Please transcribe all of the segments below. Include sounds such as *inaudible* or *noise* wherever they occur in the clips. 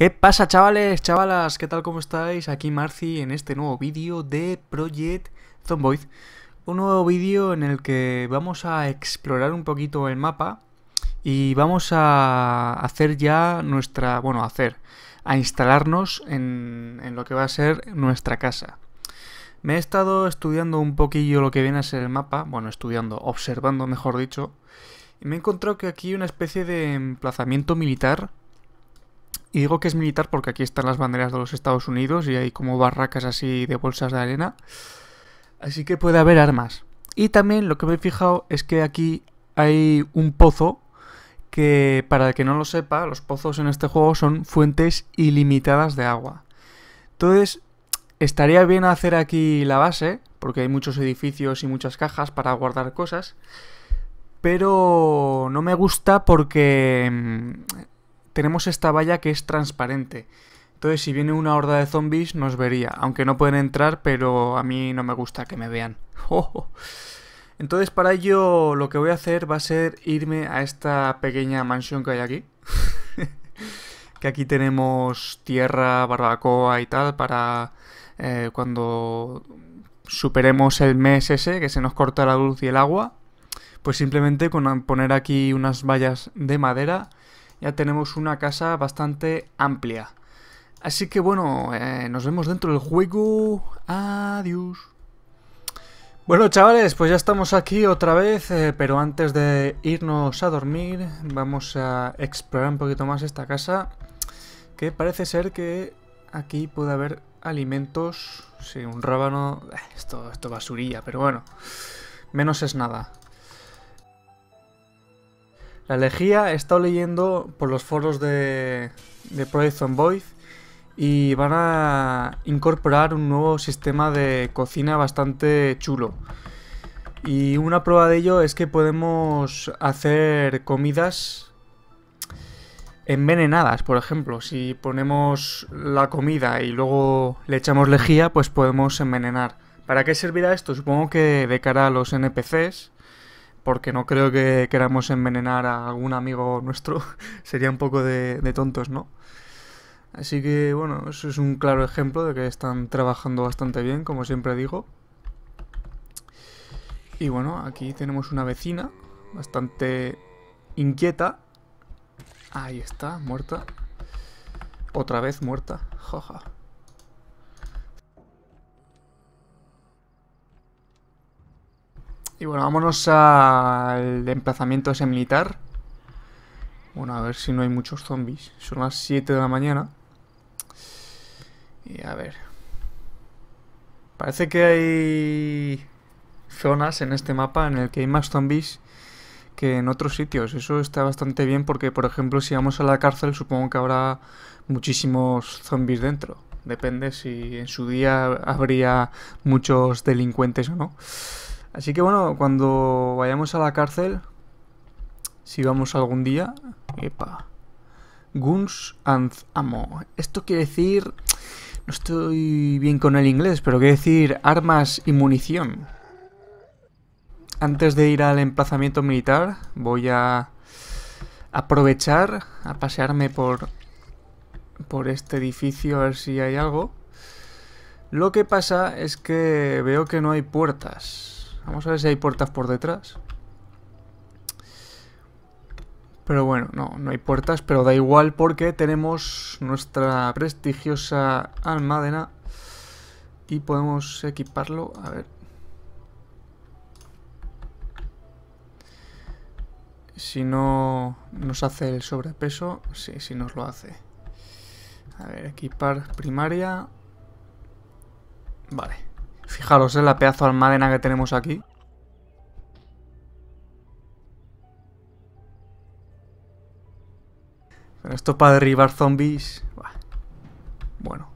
¿Qué pasa chavales, chavalas? ¿Qué tal, cómo estáis? Aquí Marci en este nuevo vídeo de Project Zomboid. Un nuevo vídeo en el que vamos a explorar un poquito el mapa y vamos a hacer ya nuestra... bueno, hacer, a instalarnos en, en lo que va a ser nuestra casa. Me he estado estudiando un poquillo lo que viene a ser el mapa, bueno, estudiando, observando mejor dicho, y me he encontrado que aquí hay una especie de emplazamiento militar y digo que es militar porque aquí están las banderas de los Estados Unidos y hay como barracas así de bolsas de arena. Así que puede haber armas. Y también lo que me he fijado es que aquí hay un pozo que, para el que no lo sepa, los pozos en este juego son fuentes ilimitadas de agua. Entonces, estaría bien hacer aquí la base, porque hay muchos edificios y muchas cajas para guardar cosas. Pero no me gusta porque mm, tenemos esta valla que es transparente. Entonces, si viene una horda de zombies, nos vería. Aunque no pueden entrar, pero a mí no me gusta que me vean. *laughs* ¡Oh, oh! Entonces, para ello, lo que voy a hacer va a ser irme a esta pequeña mansión que hay aquí. *laughs* que aquí tenemos tierra, barbacoa y tal para eh, cuando superemos el mes ese, que se nos corta la luz y el agua. Pues simplemente con poner aquí unas vallas de madera ya tenemos una casa bastante amplia. Así que bueno, eh, nos vemos dentro del juego. Adiós. Bueno chavales, pues ya estamos aquí otra vez, eh, pero antes de irnos a dormir vamos a explorar un poquito más esta casa. Que parece ser que aquí puede haber alimentos. Sí, un rábano... Eh, esto, esto basurilla, pero bueno. Menos es nada. La Lejía he estado leyendo por los foros de, de Project voice y van a incorporar un nuevo sistema de cocina bastante chulo. Y una prueba de ello es que podemos hacer comidas envenenadas, por ejemplo. Si ponemos la comida y luego le echamos lejía, pues podemos envenenar. ¿Para qué servirá esto? Supongo que de cara a los NPCs porque no creo que queramos envenenar a algún amigo nuestro, *laughs* sería un poco de, tontos, ¿no? Así que bueno, eso es un claro ejemplo de que están trabajando bastante bien, como siempre digo. Y bueno, aquí tenemos una vecina bastante inquieta. Ahí está, muerta. Otra vez muerta, jaja. Y bueno, vámonos al emplazamiento ese militar. Bueno, a ver si no hay muchos zombies. Son las 7 de la mañana. Y a ver. Parece que hay zonas en este mapa en el que hay más zombies que en otros sitios. Eso está bastante bien porque, por ejemplo, si vamos a la cárcel supongo que habrá muchísimos zombies dentro. Depende si en su día habría muchos delincuentes o no. Así que bueno, cuando vayamos a la cárcel, si vamos algún día... Epa. Guns and Ammo. Esto quiere decir... No estoy bien con el inglés, pero quiere decir armas y munición. Antes de ir al emplazamiento militar, voy a aprovechar a pasearme por por este edificio a ver si hay algo. Lo que pasa es que veo que no hay puertas. Vamos a ver si hay puertas por detrás. Pero bueno, no, no hay puertas, pero da igual porque tenemos nuestra prestigiosa almadena y podemos equiparlo, a ver. Si no nos hace el sobrepeso, sí, sí nos lo hace. A ver, equipar primaria. Vale. Fijaros en la pedazo de almadena que tenemos aquí. esto para derribar zombies... Bueno.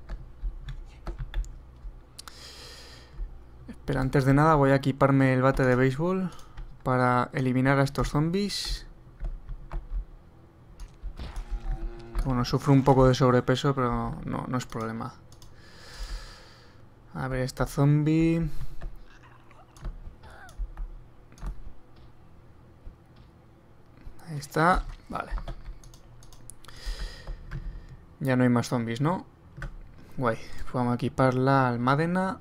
Pero antes de nada voy a equiparme el bate de béisbol para eliminar a estos zombies. Bueno, sufro un poco de sobrepeso, pero no es problema. A ver, esta zombie... Ahí está. Vale. Ya no hay más zombies, ¿no? Guay. Vamos a equipar la almadena.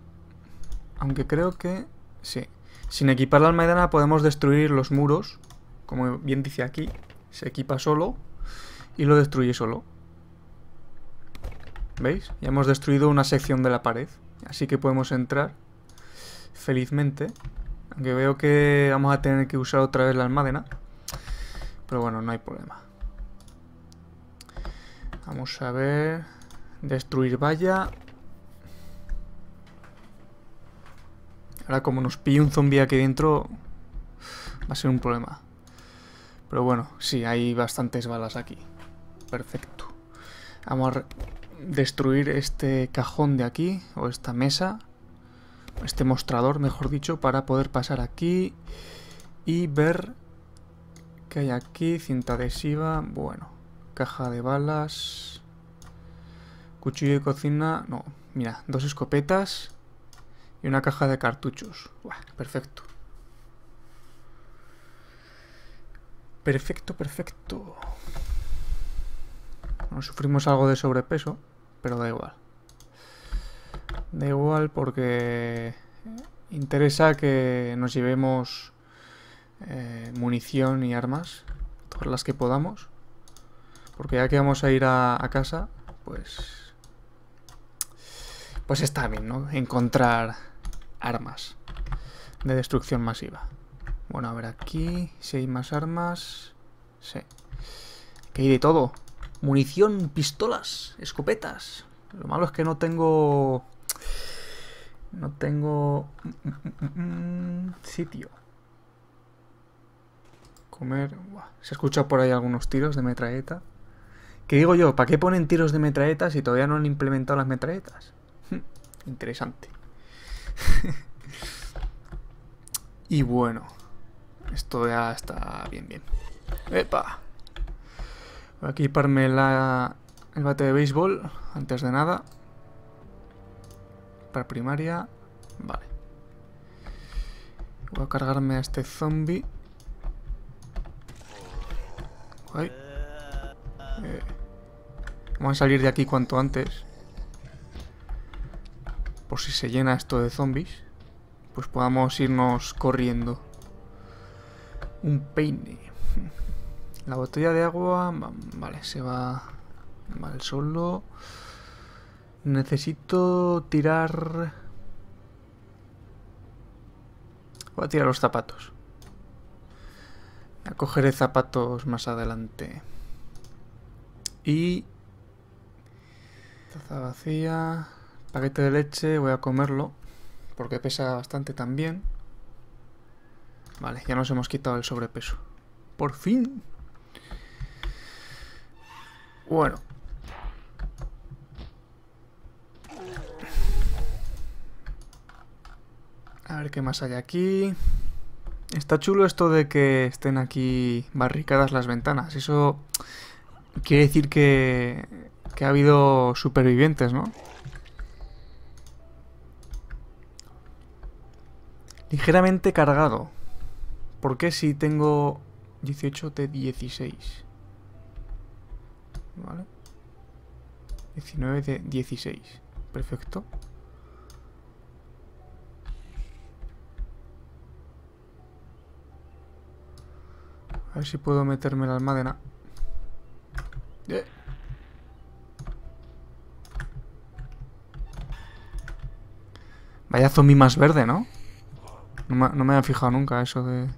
Aunque creo que... Sí. Sin equipar la almadena podemos destruir los muros. Como bien dice aquí. Se equipa solo. Y lo destruye solo. ¿Veis? Ya hemos destruido una sección de la pared. Así que podemos entrar felizmente. Aunque veo que vamos a tener que usar otra vez la almadena. Pero bueno, no hay problema. Vamos a ver... Destruir valla. Ahora como nos pilla un zombie aquí dentro... Va a ser un problema. Pero bueno, sí, hay bastantes balas aquí. Perfecto. Vamos a destruir este cajón de aquí, o esta mesa, este mostrador, mejor dicho, para poder pasar aquí y ver Que hay aquí, cinta adhesiva, bueno, caja de balas, cuchillo de cocina, no, mira, dos escopetas y una caja de cartuchos, perfecto. Perfecto, perfecto nos sufrimos algo de sobrepeso, pero da igual. Da igual porque interesa que nos llevemos eh, munición y armas, todas las que podamos. Porque ya que vamos a ir a, casa, pues... Pues está bien, ¿no? Encontrar armas de destrucción masiva. Bueno, a ver aquí si hay más armas. Sí. Que hay de todo. Munición, pistolas, escopetas. Lo malo es que no tengo... No tengo... Mm, mm, mm, sitio. Comer... Se escucha por ahí algunos tiros de metralleta. ¿Qué digo yo, ¿para qué ponen tiros de metralletas si todavía no han implementado las metralletas? *laughs* Interesante. *laughs* y bueno, esto ya está bien, bien. ¡Epa! Voy a equiparme la, el bate de béisbol, antes de nada. Para primaria. Vale. Voy a cargarme a este zombie. Eh, vamos a salir de aquí cuanto antes. Por si se llena esto de zombies. Pues podamos irnos corriendo. Un peine. La botella de agua... Vale, se va... Mal solo... Necesito tirar... Voy a tirar los zapatos. A cogeré zapatos más adelante. Y... Taza vacía... Paquete de leche, voy a comerlo. Porque pesa bastante también. Vale, ya nos hemos quitado el sobrepeso. ¡Por fin! Bueno. A ver qué más hay aquí. Está chulo esto de que estén aquí barricadas las ventanas. Eso quiere decir que, que ha habido supervivientes, ¿no? Ligeramente cargado. ¿Por qué si tengo 18 t 16? ¿Vale? 19 de 16. Perfecto. A ver si puedo meterme la almadena. Eh. Vaya zombie más verde, ¿no? No me, no me había fijado nunca eso de...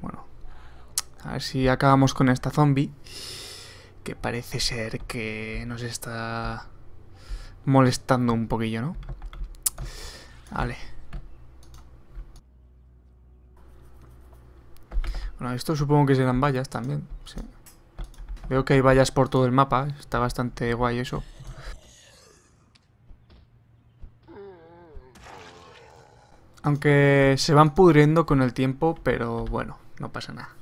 Bueno. A ver si acabamos con esta zombie que parece ser que nos está molestando un poquillo, ¿no? Vale. Bueno, esto supongo que serán vallas también, Veo que hay vallas por todo el mapa, está bastante guay eso. Aunque se van pudriendo con el tiempo, pero bueno, no pasa nada.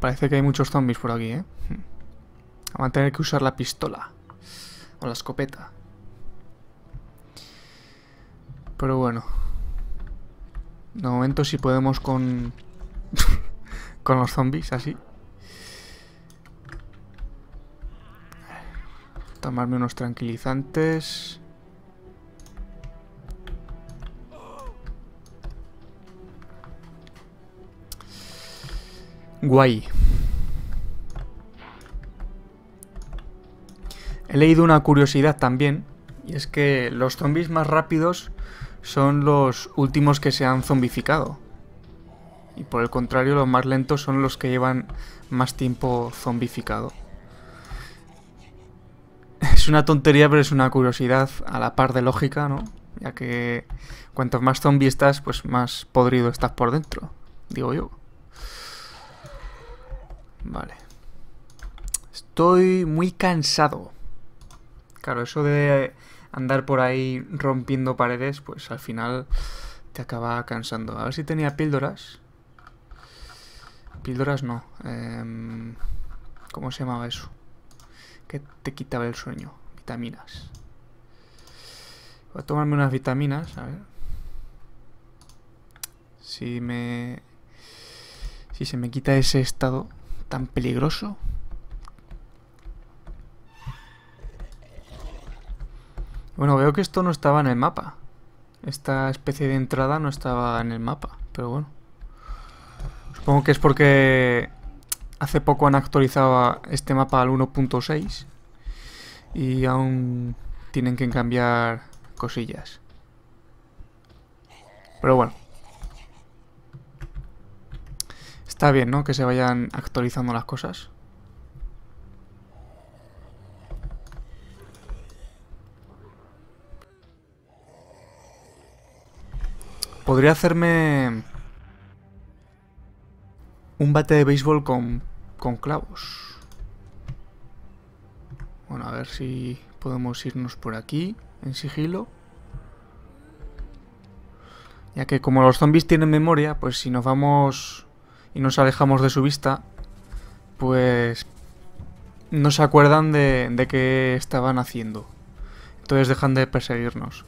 parece que hay muchos zombies por aquí, ¿eh? Hmm. Van a tener que usar la pistola. O la escopeta. Pero bueno. De momento si podemos con... *laughs* con los zombies, así. Tomarme unos tranquilizantes. Guay. He leído una curiosidad también, y es que los zombies más rápidos son los últimos que se han zombificado. Y por el contrario, los más lentos son los que llevan más tiempo zombificado. *laughs* Es una tontería, pero es una curiosidad a la par de lógica, ¿no? Ya que cuantos más zombie estás, pues más podrido estás por dentro, digo yo. Vale. Estoy muy cansado. Claro, eso de andar por ahí rompiendo paredes, pues al final te acaba cansando. A ver si tenía píldoras. Píldoras no. Em, ¿Cómo se llamaba eso? Que te quitaba el sueño. Vitaminas. Voy a tomarme unas vitaminas, a ver. Si me... Si se me quita ese estado tan peligroso. Bueno, veo que esto no estaba en el mapa. Esta especie de entrada no estaba en el mapa, pero bueno. Supongo que es porque hace poco han actualizado este mapa al 1.6 y aún tienen que cambiar cosillas. Pero bueno. Está bien, ¿no? Que se vayan actualizando las cosas. Podría hacerme... Un bate de béisbol con, clavos. Bueno, a ver si podemos irnos por aquí, en sigilo. Ya que como los zombies tienen memoria, pues si nos vamos y nos alejamos de su vista, pues no se acuerdan de, qué estaban haciendo. Entonces dejan de perseguirnos.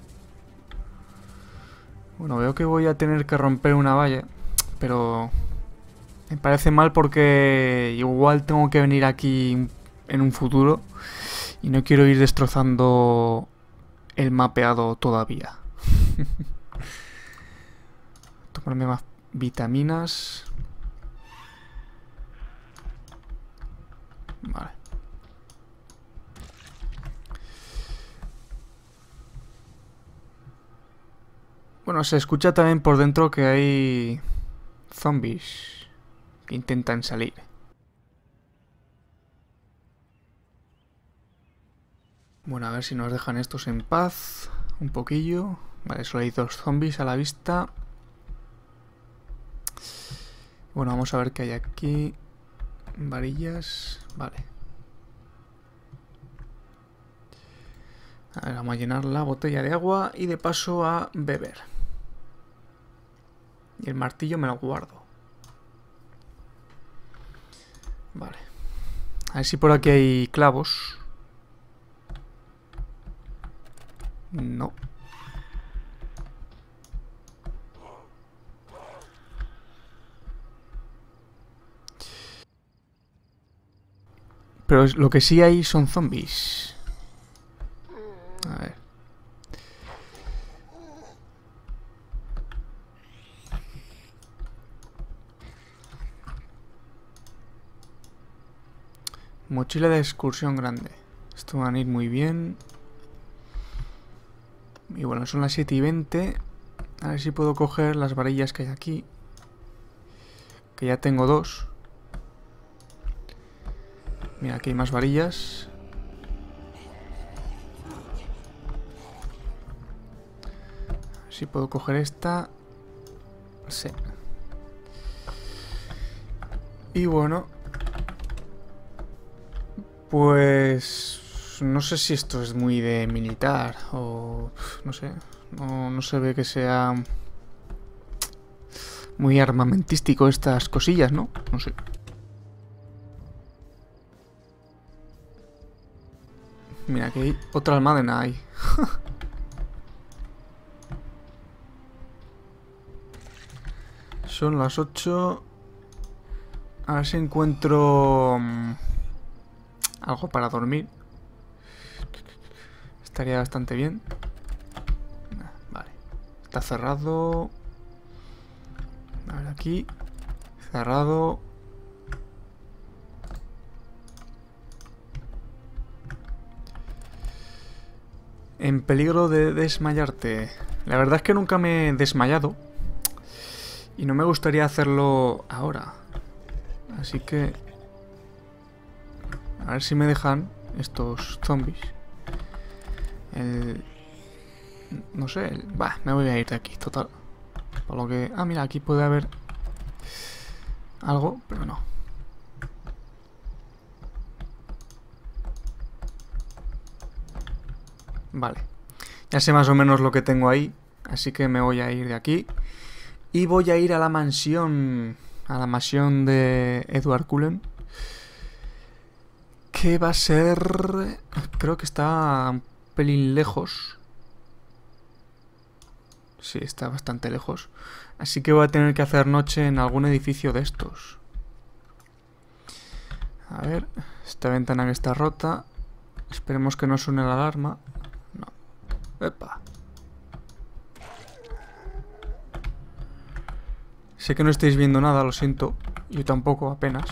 Bueno, veo que voy a tener que romper una valla, pero me parece mal porque igual tengo que venir aquí en un futuro y no quiero ir destrozando el mapeado todavía. *laughs* Tomarme más vitaminas. Bueno, se escucha también por dentro que hay zombies que intentan salir. Bueno, a ver si nos dejan estos en paz un poquillo. Vale, solo hay dos zombies a la vista. Bueno, vamos a ver qué hay aquí. Varillas, vale. A ver, vamos a llenar la botella de agua y de paso a beber. Y el martillo me lo guardo. Vale. A ver si por aquí hay clavos. No. Pero lo que sí hay son zombies. A ver. Mochila de excursión grande. Esto van a ir muy bien. Y bueno, son las 7 y 20. A ver si puedo coger las varillas que hay aquí. Que ya tengo dos. Mira, aquí hay más varillas. si puedo coger esta. Sí. Y bueno. Pues... No sé si esto es muy de militar o... No sé. No, no se ve que sea... Muy armamentístico estas cosillas, ¿no? No sé. Mira, que hay otra almadena ahí. *laughs* Son las 8. A ver si encuentro mm, algo para dormir. Estaría bastante bien. Ah, vale. Está cerrado. A ver aquí. Cerrado. En peligro de desmayarte. La verdad es que nunca me he desmayado. Y no me gustaría hacerlo ahora. Así que... A ver si me dejan estos zombies. No sé, me voy a ir de aquí, total. Por lo que... Ah, mira, aquí puede haber... Algo, pero no. Vale. Ya sé más o menos lo que tengo ahí, así que me voy a ir de aquí. Y voy a ir a la mansión, a la mansión de Edward Cullen. Que va a ser... Creo que está un pelín lejos. Sí, está bastante lejos. Así que voy a tener que hacer noche en algún edificio de estos. A ver, esta ventana que está rota. Esperemos que no suene la alarma. Epa. Sé que no estáis viendo nada, lo siento. Yo tampoco, apenas.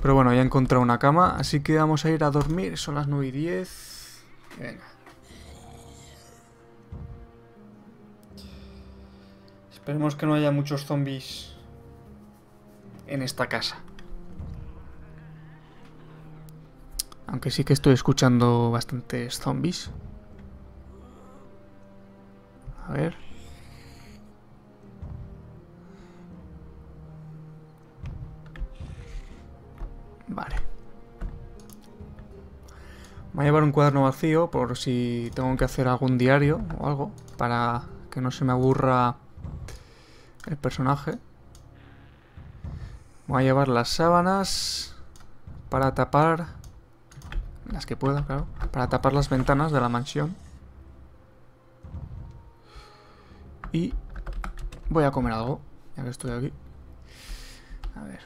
Pero bueno, ya he encontrado una cama, así que vamos a ir a dormir. Son las 9 y 10. Venga. Esperemos que no haya muchos zombies en esta casa. Aunque sí que estoy escuchando bastantes zombies. A ver. Vale. voy a llevar un cuaderno vacío por si tengo que hacer algún diario o algo para que no se me aburra el personaje. Voy a llevar las sábanas para tapar las que pueda, claro. Para tapar las ventanas de la mansión. Y voy a comer algo, ya que estoy aquí. A ver.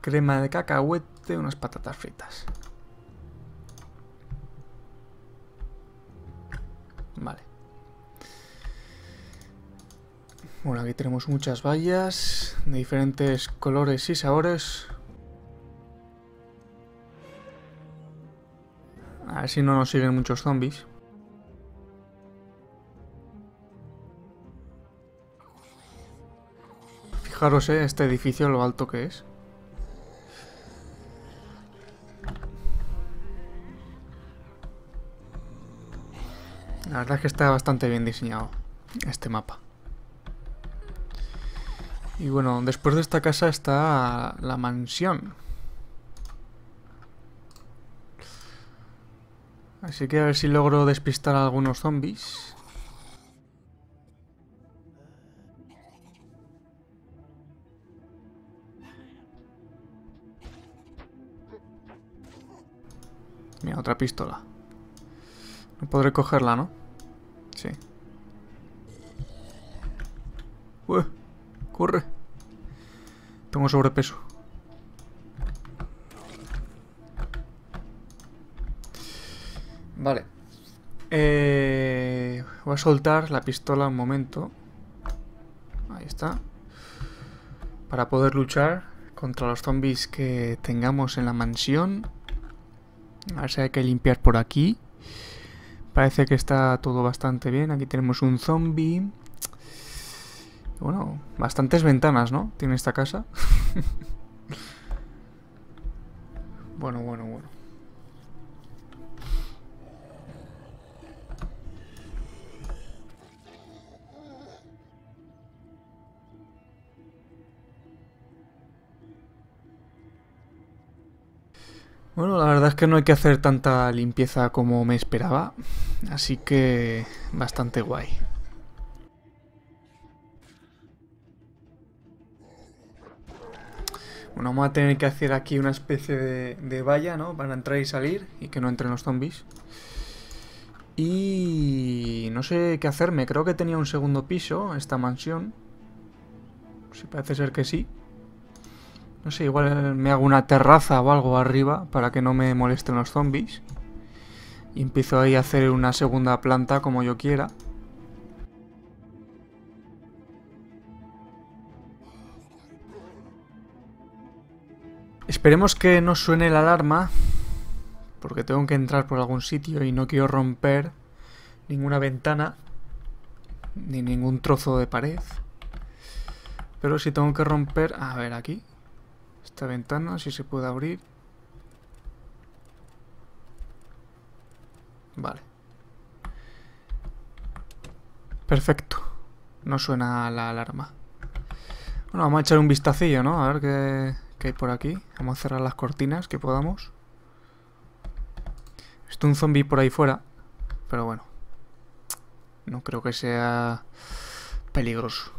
Crema de cacahuete, unas patatas fritas. Vale. Bueno, aquí tenemos muchas vallas de diferentes colores y sabores. A ver si no nos siguen muchos zombies. Fijaros, ¿eh? este edificio, lo alto que es. La verdad es que está bastante bien diseñado este mapa. Y bueno, después de esta casa está la mansión. Así que a ver si logro despistar a algunos zombies. Mira, otra pistola. No podré cogerla, ¿no? Sí. Uh, corre. Tengo sobrepeso. Vale. Eh, voy a soltar la pistola un momento. Ahí está. Para poder luchar contra los zombies que tengamos en la mansión. A ver si hay que limpiar por aquí. Parece que está todo bastante bien. Aquí tenemos un zombie. Bueno, bastantes ventanas, ¿no? Tiene esta casa. *laughs* bueno, bueno, bueno. Bueno, la verdad es que no hay que hacer tanta limpieza como me esperaba, así que bastante guay. Bueno, vamos a tener que hacer aquí una especie de, valla, ¿no? Para entrar y salir y que no entren los zombies. Y no sé qué hacerme. Creo que tenía un segundo piso, esta mansión. Si pues parece ser que sí. No sé, igual me hago una terraza o algo arriba para que no me molesten los zombies. Y empiezo ahí a hacer una segunda planta como yo quiera. Esperemos que no suene la alarma, porque tengo que entrar por algún sitio y no quiero romper ninguna ventana ni ningún trozo de pared. Pero si tengo que romper... A ver, aquí. Esta ventana, si se puede abrir. Vale. Perfecto. No suena la alarma. Bueno, vamos a echar un vistacillo, ¿no? A ver qué, hay por aquí. Vamos a cerrar las cortinas que podamos. Está un zombie por ahí fuera. Pero bueno. No creo que sea peligroso.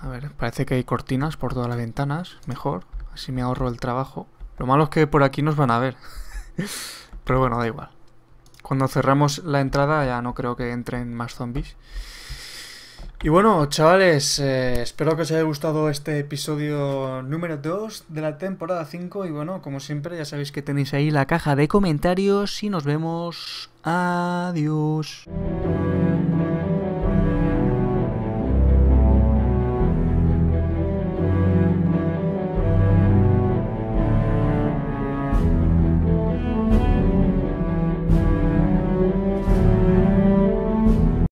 A ver, parece que hay cortinas por todas las ventanas. Mejor, así me ahorro el trabajo. Lo malo es que por aquí nos van a ver. *laughs* Pero bueno, da igual. Cuando cerramos la entrada ya no creo que entren más zombies. Y bueno, chavales, eh, espero que os haya gustado este episodio número 2 de la temporada 5. Y bueno, como siempre, ya sabéis que tenéis ahí la caja de comentarios y nos vemos. Adiós.